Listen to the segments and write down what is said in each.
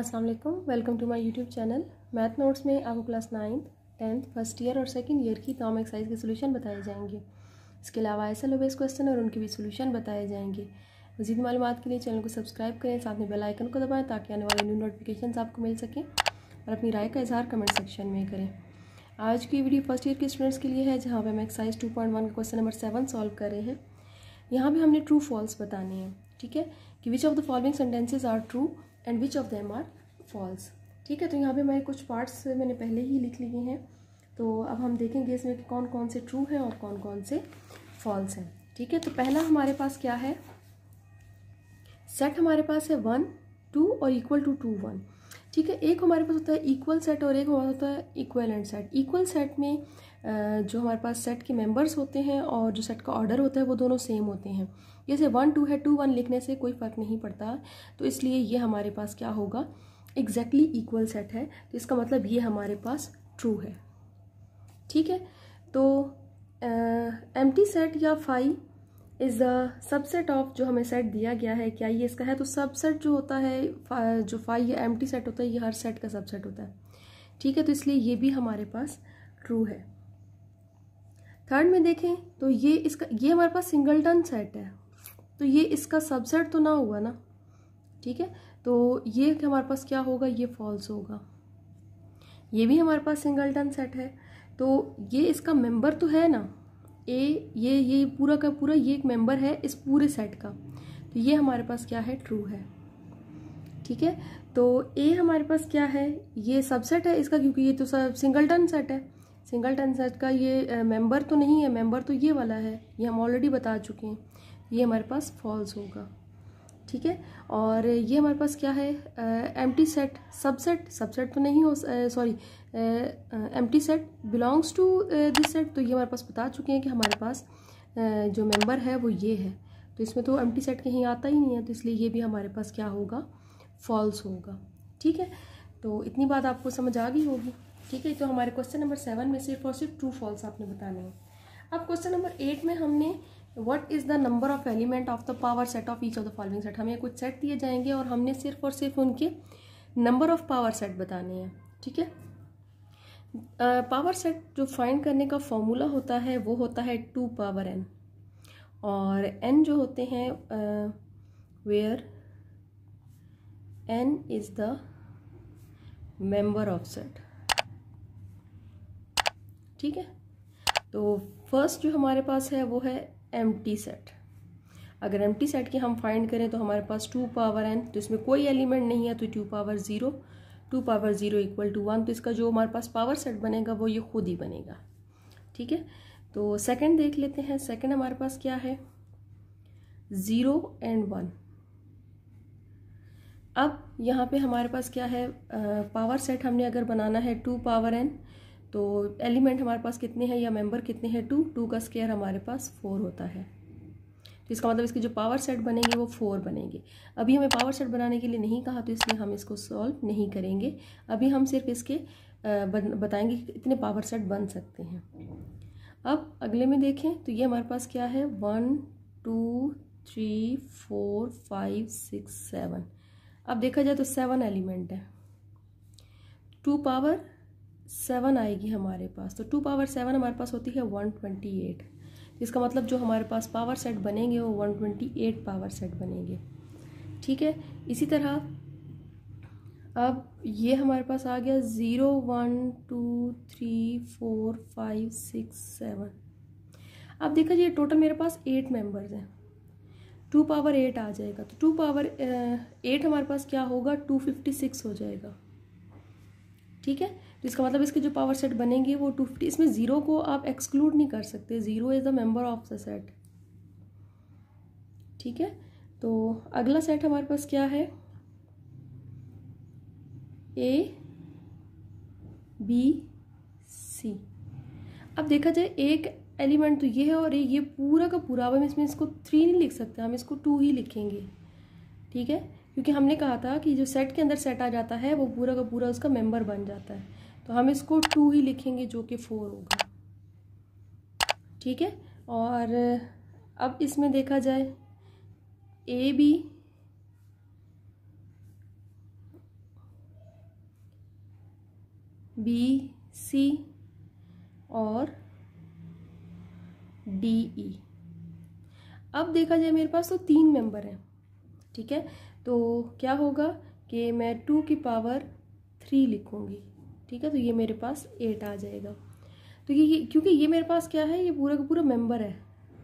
अस्सलाम वालेकुम welcome to my YouTube channel math notes में आपको class ninth tenth first year और सेकंड ईयर की तमाम एक्सरसाइज के सोल्यूशन बताए जाएंगे इसके अलावा ऐसे एल बेस क्वेश्चन और उनके भी सोल्यूशन बताए जाएंगे मजीद मालूम के लिए चैनल को सब्सक्राइब करें साथ में बेलाइकन को दबाएँ ताकि आने वाले न्यू नोटिफिकेशन आपको मिल सकें और अपनी राय का इजहार कमेंट सेक्शन में करें आज की वीडियो फर्स्ट ईयर के स्टूडेंट्स के लिए है जहाँ पर हम एक्साइज टू पॉइंट वन का क्वेश्चन नंबर सेवन सॉल्व कर रहे हैं यहाँ पर हमने ट्रू फॉल्स बताने हैं ठीक है कि which of the following sentences are true and which of them are false ठीक है तो यहाँ पे मैं कुछ पार्ट्स मैंने पहले ही लिख लिए हैं तो अब हम देखेंगे इसमें कि कौन कौन से ट्रू हैं और कौन कौन से फॉल्स हैं ठीक है तो पहला हमारे पास क्या है सेट हमारे पास है वन टू और इक्वल टू टू वन ठीक है एक हमारे पास होता है इक्वल सेट और एक हमारा होता है equal and set equal set में जो हमारे पास सेट के मेंबर्स होते हैं और जो सेट का ऑर्डर होता है वो दोनों सेम होते हैं जैसे वन टू है टू वन लिखने से कोई फ़र्क नहीं पड़ता तो इसलिए ये हमारे पास क्या होगा एग्जैक्टली इक्वल सेट है तो इसका मतलब ये हमारे पास ट्रू है ठीक है तो एम टी सेट या phi is the subset of जो हमें सेट दिया गया है क्या ये इसका है तो सबसेट जो होता है फा, जो फाई या एम टी सेट होता है ये हर सेट का सबसेट होता है ठीक है तो इसलिए ये भी हमारे पास ट्रू है थर्ड में देखें तो ये इसका ये हमारे पास सिंगलटन सेट है तो ये इसका सबसेट तो ना हुआ ना ठीक है तो ये हमारे पास क्या होगा ये फॉल्स होगा ये भी हमारे पास सिंगलटन सेट है तो ये इसका मेंबर तो है ना ए ये ये पूरा का पूरा ये एक मेंबर है इस पूरे सेट का तो ये हमारे पास क्या है ट्रू है ठीक है तो ए हमारे पास क्या है ये सबसेट है इसका क्योंकि ये तो सब सिंगलटन सेट है सिंगल टन सेट का ये मेंबर तो नहीं है मेंबर तो ये वाला है ये हम ऑलरेडी बता चुके हैं ये हमारे पास फॉल्स होगा ठीक है और ये हमारे पास क्या है empty set subset subset तो नहीं हो sorry empty set belongs to this set तो ये हमारे पास बता चुके हैं कि हमारे पास जो मेंबर है वो ये है तो इसमें तो एम टी सेट कहीं आता ही नहीं है तो इसलिए ये भी हमारे पास क्या होगा फॉल्स होगा ठीक है तो इतनी बात आपको समझ आ गई होगी ठीक है तो हमारे क्वेश्चन नंबर सेवन में सिर्फ और सिर्फ ट्रू फॉल्स आपने बताने हैं अब क्वेश्चन नंबर एट में हमने what is the number of element of the power set of each of the following set हमें कुछ सेट दिए जाएंगे और हमने सिर्फ और सिर्फ उनके नंबर ऑफ पावर सेट बताने हैं ठीक है पावर सेट जो फाइंड करने का फॉर्मूला होता है वो होता है टू पावर एन और एन जो होते हैं where N is the member of set ठीक है तो फर्स्ट जो हमारे पास है वो है एम सेट अगर एम सेट की हम फाइंड करें तो हमारे पास टू पावर एन तो इसमें कोई एलिमेंट नहीं है तो two power zero two power zero equal to one तो इसका जो हमारे पास पावर सेट बनेगा वो ये खुद ही बनेगा ठीक है तो सेकंड देख लेते हैं सेकंड हमारे पास क्या है ज़ीरो एंड वन अब यहाँ पे हमारे पास क्या है पावर पावर सेट हमने अगर बनाना है टू पावर एन तो एलिमेंट हमारे पास कितने हैं या मेंबर कितने हैं टू टू का स्केयर हमारे पास फोर होता है तो इसका मतलब इसके जो पावर सेट बनेंगे वो फोर बनेंगे अभी हमें पावर सेट बनाने के लिए नहीं कहा तो इसलिए हम इसको सॉल्व नहीं करेंगे अभी हम सिर्फ इसके बताएंगे कि कितने पावर सेट बन सकते हैं अब अगले में देखें तो ये हमारे पास क्या है one two three four five six seven अब देखा जाए तो सेवन एलिमेंट है टू पावर सेवन आएगी हमारे पास तो टू पावर सेवन हमारे पास होती है वन ट्वेंटी एट इसका मतलब जो हमारे पास पावर सेट बनेंगे वो one twenty eight power set बनेंगे ठीक है इसी तरह अब ये हमारे पास आ गया zero one two three four five six seven अब देखा ये टोटल मेरे पास एट मेंबर्स हैं टू पावर एट आ जाएगा तो टू पावर एट हमारे पास क्या होगा टू फिफ्टी सिक्स हो जाएगा ठीक है तो इसका मतलब इसके जो पावर सेट बनेंगे वो टू फिफ्टी इसमें ज़ीरो को आप एक्सक्लूड नहीं कर सकते zero is the member of the set ठीक है तो अगला सेट हमारे पास क्या है ए बी सी अब देखा जाए एक एलिमेंट तो ये है और ये पूरा का पूरा अब हम इसमें इसको थ्री नहीं लिख सकते हम इसको टू ही लिखेंगे ठीक है क्योंकि हमने कहा था कि जो सेट के अंदर सेट आ जाता है वो पूरा का पूरा उसका मेंबर बन जाता है तो हम इसको टू ही लिखेंगे जो कि फोर होगा ठीक है और अब इसमें देखा जाए ए बी बी सी और डी ई e। अब देखा जाए मेरे पास तो तीन मेंबर हैं ठीक है तो क्या होगा कि मैं टू की पावर थ्री लिखूँगी ठीक है तो ये मेरे पास एट आ जाएगा तो ये क्योंकि ये मेरे पास क्या है ये पूरा का पूरा मेंबर है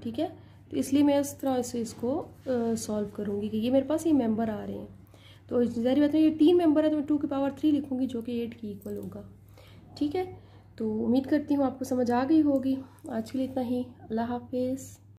ठीक है तो इसलिए मैं इस तरह से इसको सॉल्व करूँगी कि ये मेरे पास ये मेंबर आ रहे हैं तो जहरी बात है ये तीन मेंबर है तो मैं टू की पावर थ्री लिखूँगी जो कि एट की इक्वल होगा ठीक है तो उम्मीद करती हूँ आपको समझ आ गई होगी आज के लिए इतना ही अल्लाह हाफिज़